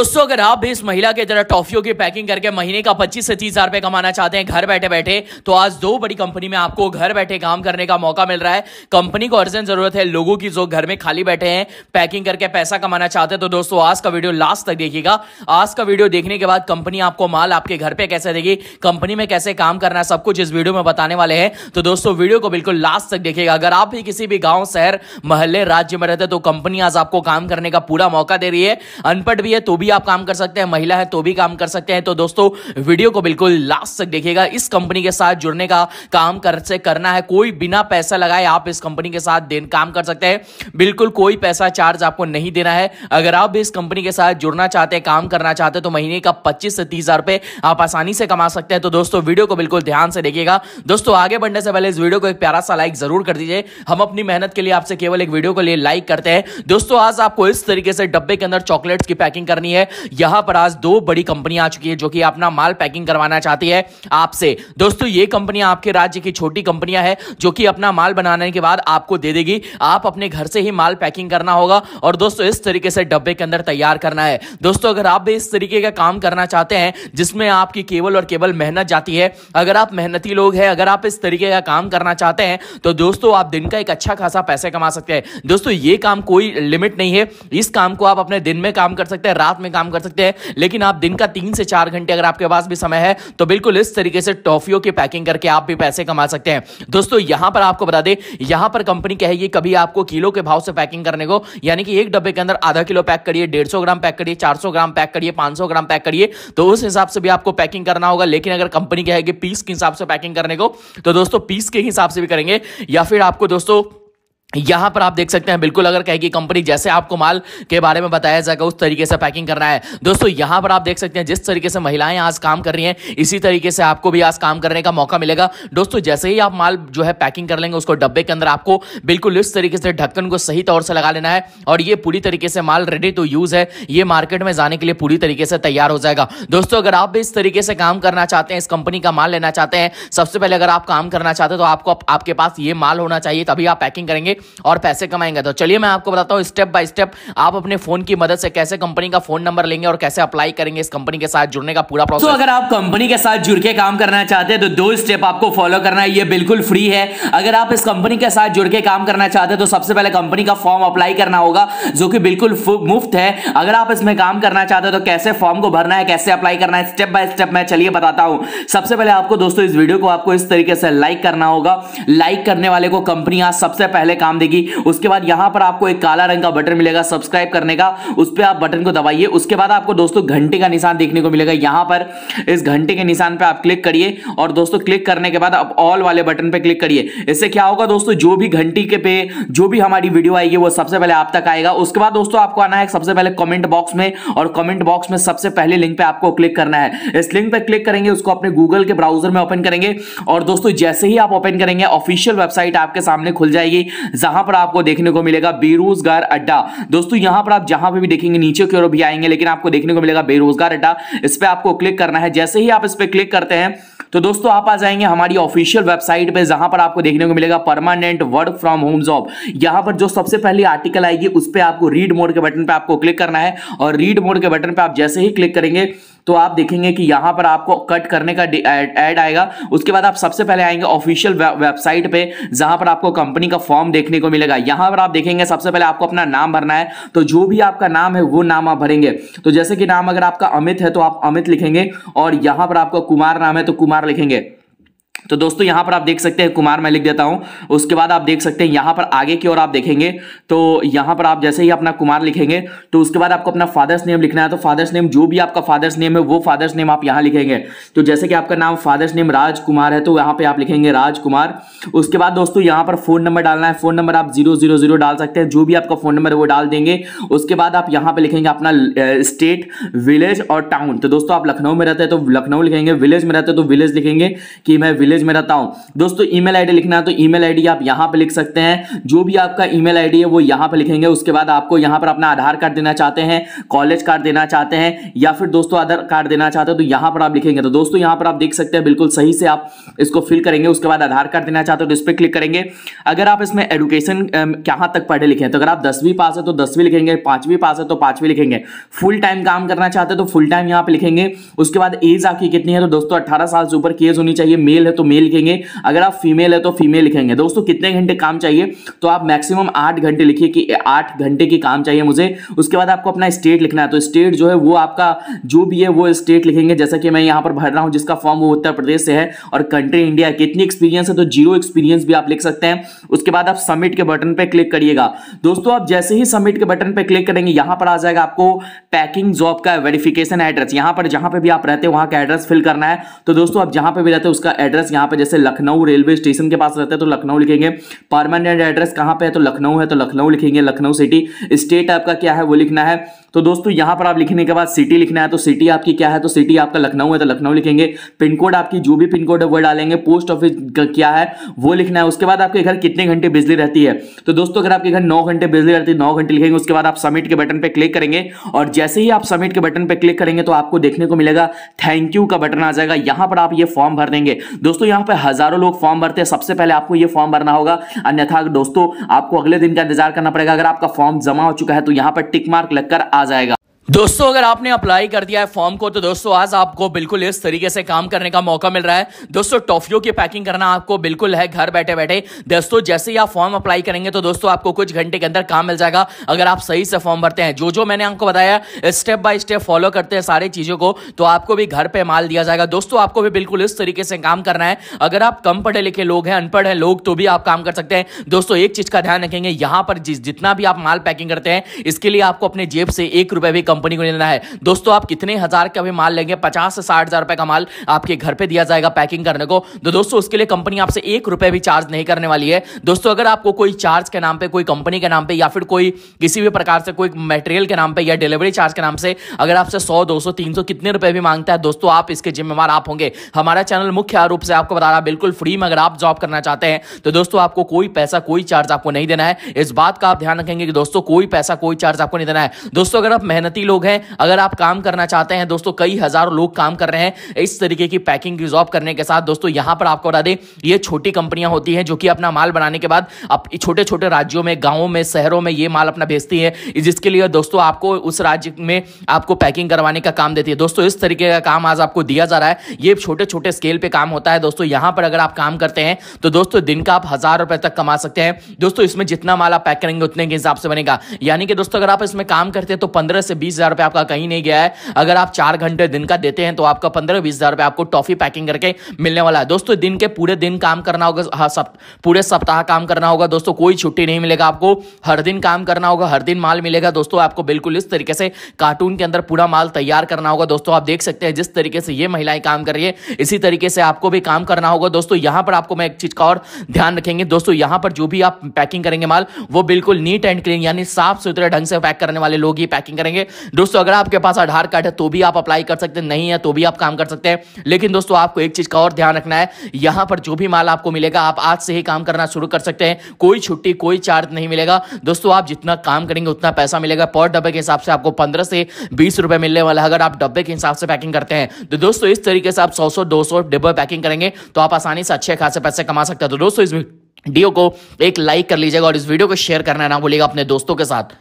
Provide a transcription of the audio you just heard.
दोस्तों अगर आप भी इस महिला के तरह टॉफियों की पैकिंग करके महीने का पच्चीस से तीस हजार रुपए कमाना चाहते हैं घर बैठे बैठे तो आज दो बड़ी कंपनी में आपको घर बैठे काम करने का मौका मिल रहा है कंपनी को अर्जेंट जरूरत है लोगों की जो घर में खाली बैठे हैं पैकिंग करके पैसा कमाना चाहते हैं तो दोस्तों आज का वीडियो लास्ट तक देखिएगा आज का वीडियो देखने के बाद कंपनी आपको माल आपके घर पे कैसे देगी कंपनी में कैसे काम करना है सब कुछ इस वीडियो में बताने वाले हैं तो दोस्तों वीडियो को बिल्कुल लास्ट तक देखिएगा अगर आप भी किसी भी गांव शहर मोहल्ले राज्य में रहते तो कंपनी आज आपको काम करने का पूरा मौका दे रही है अनपढ़ भी है तो भी भी आप काम कर सकते हैं महिला है तो भी काम कर सकते हैं तो दोस्तों वीडियो को बिल्कुल लास्ट तक देखिएगा इस कंपनी के साथ जुड़ने का काम कर से करना है कोई बिना पैसा लगाए आप इस कंपनी के साथ देन काम कर सकते हैं बिल्कुल कोई पैसा चार्ज आपको नहीं देना है अगर आप भी इस कंपनी के साथ जुड़ना चाहते हैं काम करना चाहते हैं तो महीने का पच्चीस से तीस हजार आप आसानी से कमा सकते हैं तो दोस्तों वीडियो को बिल्कुल ध्यान से देखिएगा दोस्तों आगे बढ़ने से पहले इस वीडियो को एक प्यारा सा लाइक जरूर कर दीजिए हम अपनी मेहनत के लिए आपसे केवल एक वीडियो को लिए लाइक करते हैं दोस्तों आज आपको इस तरीके से डब्बे के अंदर चॉकलेट्स की पैकिंग करनी है है यहां पर आज दो बड़ी कंपनियां आ चुकी है जो कि अपना माल पैकिंग करवाना चाहती है आपसे दोस्तों ये कंपनियां आपके राज्य की छोटी कंपनियां है जो कि अपना माल बनाने के बाद आपको दे देगी आप अपने घर से ही माल पैकिंग करना होगा और दोस्तों इस तरीके से डब्बे के अंदर तैयार करना है दोस्तों अगर आप भी इस तरीके का काम करना चाहते हैं जिसमें आपकी केवल और केवल मेहनत जाती है अगर आप मेहनती लोग हैं अगर आप इस तरीके का काम करना चाहते हैं तो दोस्तों आप दिन का एक अच्छा खासा पैसे कमा सकते हैं दोस्तों ये काम कोई लिमिट नहीं है इस काम को आप अपने दिन में काम कर सकते हैं रात में में काम कर सकते हैं लेकिन आप दिन का तीन से चार घंटे अगर आपके पास भी समय है तो बिल्कुल इस तरीके से टॉफियों की पैकिंग करके आप भी पैसे कमा सकते हैं दोस्तों यहां पर आपको बता दें यहां पर कंपनी कहेगी कभी आपको किलो के भाव से पैकिंग करने को यानी कि एक डब्बे के अंदर आधा किलो पैक करिए डेढ़ ग्राम पैक करिए चार ग्राम पैक करिए पांच ग्राम पैक करिए तो उस हिसाब से भी आपको पैकिंग करना होगा लेकिन अगर कंपनी कहेगी पीस के हिसाब से पैकिंग करने को तो दोस्तों पीस के हिसाब से भी करेंगे या फिर आपको दोस्तों यहाँ पर आप देख सकते हैं बिल्कुल अगर कहेगी कंपनी जैसे आपको माल के बारे में बताया जाएगा उस तरीके से पैकिंग करना है दोस्तों यहाँ पर आप देख सकते हैं जिस तरीके से महिलाएं आज काम कर रही हैं इसी तरीके से आपको भी आज काम करने का मौका मिलेगा दोस्तों जैसे ही आप माल जो है पैकिंग कर लेंगे उसको डब्बे के अंदर आपको बिल्कुल इस तरीके से ढक्कन को सही तौर से लगा लेना है और ये पूरी तरीके से माल रेडी टू यूज़ है ये मार्केट में जाने के लिए पूरी तरीके से तैयार हो जाएगा दोस्तों अगर आप भी इस तरीके से काम करना चाहते हैं इस कंपनी का माल लेना चाहते हैं सबसे पहले अगर आप काम करना चाहते हैं तो आपको आपके पास ये माल होना चाहिए तभी आप पैकिंग करेंगे और पैसे कमाएंगे तो चलिए मैं आपको बताता हूँ स्टेप बाय स्टेप आप अपने फोन की मदद से कैसे कंपनी का फोन नंबर लेंगे और कैसे अप्लाई करेंगे इस कंपनी के साथ जुड़ने का पूरा प्रोसेस तो अगर आप कंपनी के साथ जुड़ के काम करना चाहते हैं तो दो स्टेप आपको फॉलो करना है ये बिल्कुल फ्री है अगर आप इस कंपनी के साथ जुड़ के काम करना चाहते हैं तो सबसे पहले कंपनी का फॉर्म अप्लाई करना होगा जो कि बिल्कुल मुफ्त है अगर आप इसमें काम करना चाहते हैं तो कैसे फॉर्म को भरना है कैसे अप्लाई करना है स्टेप बाय स्टेप मैं चलिए बताता हूं सबसे पहले आपको दोस्तों इस वीडियो को आपको इस तरीके से लाइक करना होगा लाइक करने वाले को कंपनी आज सबसे पहले काम नाम देगी उसके बाद यहां पर आपको एक काला रंग का बटन मिलेगा सब्सक्राइब करने का उस पर आप बटन को दबाइए उसके बाद आपको दोस्तों घंटे का निशान देखने को मिलेगा यहां पर इस घंटे के निशान पर आप क्लिक करिए और दोस्तों क्लिक करने के बाद आप ऑल वाले बटन पर क्लिक करिए इससे क्या होगा दोस्तों जो भी घंटी के पे जो भी हमारी वीडियो आएगी वो सबसे पहले आप तक आएगा उसके बाद दोस्तों आपको आना है सबसे पहले कमेंट बॉक्स में और कमेंट बॉक्स में सबसे पहले लिंक पे आपको क्लिक करना है इस लिंक पे क्लिक करेंगे उसको अपने गूगल के ब्राउजर में ओपन करेंगे और दोस्तों जैसे ही आप ओपन करेंगे ऑफिशियल वेबसाइट आपके सामने खुल जाएगी जहां पर आपको देखने को मिलेगा बेरोजगार अड्डा दोस्तों यहां पर आप जहां पर भी देखेंगे नीचे की ओर भी आएंगे लेकिन आपको देखने को मिलेगा बेरोजगार अड्डा इस पर आपको क्लिक करना है जैसे ही आप इस पर क्लिक करते हैं तो दोस्तों आप आ जाएंगे हमारी ऑफिशियल वेबसाइट पे जहां पर आपको देखने को मिलेगा permanent work from home job यहां पर जो सबसे पहले आर्टिकल आएगी उस पर आपको रीड मोड के बटन पर आपको क्लिक करना है और रीड मोड के बटन पर आप जैसे ही क्लिक करेंगे तो आप देखेंगे कि यहां पर आपको कट करने का एड आएगा उसके बाद आप सबसे पहले आएंगे ऑफिशियल वेबसाइट पे जहां पर आपको कंपनी का फॉर्म देखने को मिलेगा यहां पर आप देखेंगे सबसे पहले आपको अपना नाम भरना है तो जो भी आपका नाम है वो नाम आप भरेंगे तो जैसे कि नाम अगर आपका अमित है तो आप अमित लिखेंगे और यहां पर आपका कुमार नाम है तो कुमार लिखेंगे तो दोस्तों यहाँ पर आप देख सकते हैं कुमार मैं लिख देता हूँ उसके बाद आप देख सकते हैं यहाँ पर आगे की ओर आप देखेंगे तो यहाँ पर आप जैसे ही अपना कुमार लिखेंगे तो उसके बाद आपको अपना फादर्स नेम लिखना है तो फादर्स नेम जो भी आपका फादर्स नेम है वो फादर्स नेम आप यहाँ लिखेंगे तो जैसे कि आपका नाम फादर्स नेम राज कुमार है तो यहाँ पर आप लिखेंगे राज कुमार उसके बाद दोस्तों यहाँ पर फोन नंबर डालना है फोन नंबर आप जीरो डाल सकते हैं जो भी आपका फोन नंबर है वो डाल देंगे उसके बाद आप यहाँ पर लिखेंगे अपना स्टेट विलेज और टाउन तो दोस्तों आप लखनऊ में रहते हैं तो लखनऊ लिखेंगे विलेज में रहते हैं तो विलेज लिखेंगे कि मैं विलेज में रहता हूं दोस्तों ईमेल आईडी लिखना है तो ईमेल आईडी आप यहां पे लिख सकते हैं जो भी आपका ईमेल आईडी है वो यहां पे लिखेंगे उसके बाद आपको यहां पर अपना आधार कार्ड देना चाहते हैं कॉलेज कार्ड देना चाहते हैं या फिर दोस्तों आधार कार्ड देना चाहते हो तो यहां पर आप लिखेंगे तो दोस्तों यहां पर आप देख सकते हैं बिल्कुल सही से आप इसको फिल करेंगे उसके बाद आधार कार्ड देना चाहते हो तो इस पर क्लिक करेंगे अगर आप इसमें एडुकेशन कहां तक पढ़े लिखे तो अगर आप दसवीं पास है तो दसवीं लिखेंगे पांचवीं पास है तो पांचवीं लिखेंगे फुल टाइम काम करना चाहते हो तो फुल टाइम यहां पर लिखेंगे उसके बाद एज आपकी कितनी है तो दोस्तों अट्ठारह साल से ऊपर की एज होनी चाहिए मेल है तो तो मेल लिखेंगे अगर आप फीमेल है तो फीमेल लिखेंगे दोस्तों कितने घंटे काम चाहिए तो आप मैक्सिमम आठ घंटे लिखिए कि आठ घंटे की काम चाहिए मुझे उसके बाद आपको अपना स्टेट लिखना है तो स्टेट जो है वो आपका जो भी है वो स्टेट लिखेंगे जैसा कि मैं यहाँ पर भर रहा हूँ जिसका फॉर्म वो उत्तर प्रदेश से है और कंट्री इंडिया कितनी एक्सपीरियंस है तो जीरो एक्सपीरियंस भी आप लिख सकते हैं उसके बाद आप सबमिट के बटन पर क्लिक करिएगा दोस्तों आप जैसे ही सबमिट के बटन पर क्लिक करेंगे यहाँ पर आ जाएगा आपको पैकिंग जॉब का वेरिफिकेशन एड्रेस यहाँ पर जहाँ पर भी आप रहते हैं वहाँ का एड्रेस फिल करना है तो दोस्तों आप जहाँ पर भी रहते हैं उसका एड्रेस एड्रेस यहाँ पे जैसे लखनऊ रेलवे स्टेशन के पास रहता है तो लखनऊ लिखेंगे परमानेंट एड्रेस कहाँ पे है तो लखनऊ है तो लखनऊ लिखेंगे लखनऊ सिटी स्टेट आपका क्या है वो लिखना है तो दोस्तों यहां पर आप लिखने के बाद सिटी लिखना है तो सिटी आपकी क्या है तो सिटी आपका लखनऊ है तो लखनऊ लिखेंगे पिन कोड आपकी जो भी पिन कोड है वो डालेंगे पोस्ट ऑफिस क्या है वो लिखना है उसके बाद आपके घर कितने घंटे बिजली रहती है तो दोस्तों अगर आपके घर नौ घंटे बिजली रहती है नौ घंटे लिखेंगे उसके बाद आप सबमिट के बटन पर क्लिक करेंगे और जैसे ही आप सबमिट के बटन पर क्लिक करेंगे तो आपको देखने को मिलेगा थैंक यू का बटन आ जाएगा यहां पर आप ये फॉर्म भर देंगे दोस्तों यहां पर हजारों लोग फॉर्म भरते हैं सबसे पहले आपको ये फॉर्म भरना होगा अन्यथा दोस्तों आपको अगले दिन का इंतजार करना पड़ेगा अगर आपका फॉर्म जमा हो चुका है तो यहां पर टिक मार्क लगकर आ जाएगा दोस्तों अगर आपने अप्लाई कर दिया है फॉर्म को तो दोस्तों आज आपको बिल्कुल इस तरीके से काम करने का मौका मिल रहा है दोस्तों टॉफियों की पैकिंग करना आपको बिल्कुल है घर बैठे बैठे दोस्तों जैसे ही आप फॉर्म अप्लाई करेंगे तो दोस्तों आपको कुछ घंटे के अंदर काम मिल जाएगा अगर आप सही से फॉर्म भरते हैं जो जो मैंने आपको बताया स्टेप बाय स्टेप फॉलो करते हैं सारी चीजों को तो आपको भी घर पर माल दिया जाएगा दोस्तों आपको भी बिल्कुल इस तरीके से काम करना है अगर आप कम पढ़े लिखे लोग हैं अनपढ़ हैं लोग तो भी आप काम कर सकते हैं दोस्तों एक चीज का ध्यान रखेंगे यहां पर जितना भी आप माल पैकिंग करते हैं इसके लिए आपको अपने जेब से एक रुपए भी कम कंपनी को लेना है दोस्तों आप कितने हजार का भी माल लेंगे पचास से साठ हजार रुपए का माल आपके घर पे दिया जाएगा पैकिंग करने को तो दोस्तों उसके लिए कंपनी आपसे एक रुपए भी चार्ज नहीं करने वाली है दोस्तों अगर आपको कोई चार्ज के नाम पे कोई कंपनी के नाम पे या फिर कोई किसी भी प्रकार से कोई मटेरियल के नाम पे या डिलीवरी चार्ज के नाम से अगर आपसे सौ दो सौ तीन सौ कितने रुपए भी मांगता है दोस्तों आप इसके जिम्मेवार आप होंगे हमारा चैनल मुख्य रूप से आपको बता रहा बिल्कुल फ्री में अगर आप जॉब करना चाहते हैं तो दोस्तों आपको कोई पैसा कोई चार्ज आपको नहीं देना है इस बात का आप ध्यान रखेंगे कि दोस्तों कोई पैसा कोई चार्ज आपको नहीं देना है दोस्तों अगर आप मेहनती लोग हैं अगर आप काम करना चाहते हैं दोस्तों कई हजारों लोग काम कर रहे हैं इस तरीके की पैकिंग जॉब करने के साथ दोस्तों यहां पर आपको बता दें ये छोटी कंपनियां होती हैं जो कि अपना माल बनाने के बाद छोटे छोटे राज्यों में गाँवों में शहरों में ये माल अपना भेजती है जिसके लिए दोस्तों आपको उस राज्य में आपको पैकिंग करवाने का काम देती है दोस्तों इस तरीके का काम आज आपको दिया जा रहा है ये छोटे छोटे स्केल पर काम होता है दोस्तों यहां पर अगर आप काम करते हैं तो दोस्तों दिन का आप हजार रुपए तक कमा सकते हैं दोस्तों इसमें जितना माल आप पैक करेंगे उतने के हिसाब से बनेगा यानी कि दोस्तों अगर आप इसमें काम करते हैं तो पंद्रह से बीस हजार रुपए आपका कहीं नहीं गया है अगर आप चार घंटे दिन का देते हैं तो आपका पंद्रह बीस हजार रुपए आपको टॉफी पैकिंग करके मिलने वाला है दोस्तों दिन के पूरे दिन काम करना होगा हाँ, सब पूरे सप्ताह काम करना होगा दोस्तों कोई छुट्टी नहीं मिलेगा आपको हर दिन काम करना होगा हर दिन माल मिलेगा दोस्तों आपको बिल्कुल इस तरीके से कार्टून के अंदर पूरा माल तैयार करना होगा दोस्तों आप देख सकते हैं जिस तरीके से ये महिलाएं काम कर रही है इसी तरीके से आपको भी काम करना होगा दोस्तों यहां पर आपको मैं एक चीज का और ध्यान रखेंगे दोस्तों यहां पर जो भी आप पैकिंग करेंगे माल वो बिल्कुल नीट एंड क्लीन यानी साफ सुथरे ढंग से पैक करने वाले लोग ही पैकिंग करेंगे दोस्तों अगर आपके पास आधार कार्ड है तो भी आप अप्लाई कर सकते हैं नहीं है तो भी आप काम कर सकते हैं लेकिन दोस्तों आपको एक चीज का और ध्यान रखना है यहां पर जो भी माल आपको मिलेगा आप आज से ही काम करना शुरू कर सकते हैं कोई छुट्टी कोई चार्ज नहीं मिलेगा दोस्तों आप जितना काम करेंगे उतना पैसा मिलेगा पर डब्बे के हिसाब से आपको पंद्रह से बीस रुपए मिलने वाला है अगर आप डब्बे के हिसाब से पैकिंग करते हैं तो दोस्तों इस तरीके से आप सौ सौ दो सौ डिब्बे पैकिंग करेंगे तो आप आसानी से अच्छे खासे पैसे कमा सकते हैं तो दोस्तों इस वीडियो को एक लाइक कर लीजिएगा और इस वीडियो को शेयर करना ना भूलिएगा अपने दोस्तों के साथ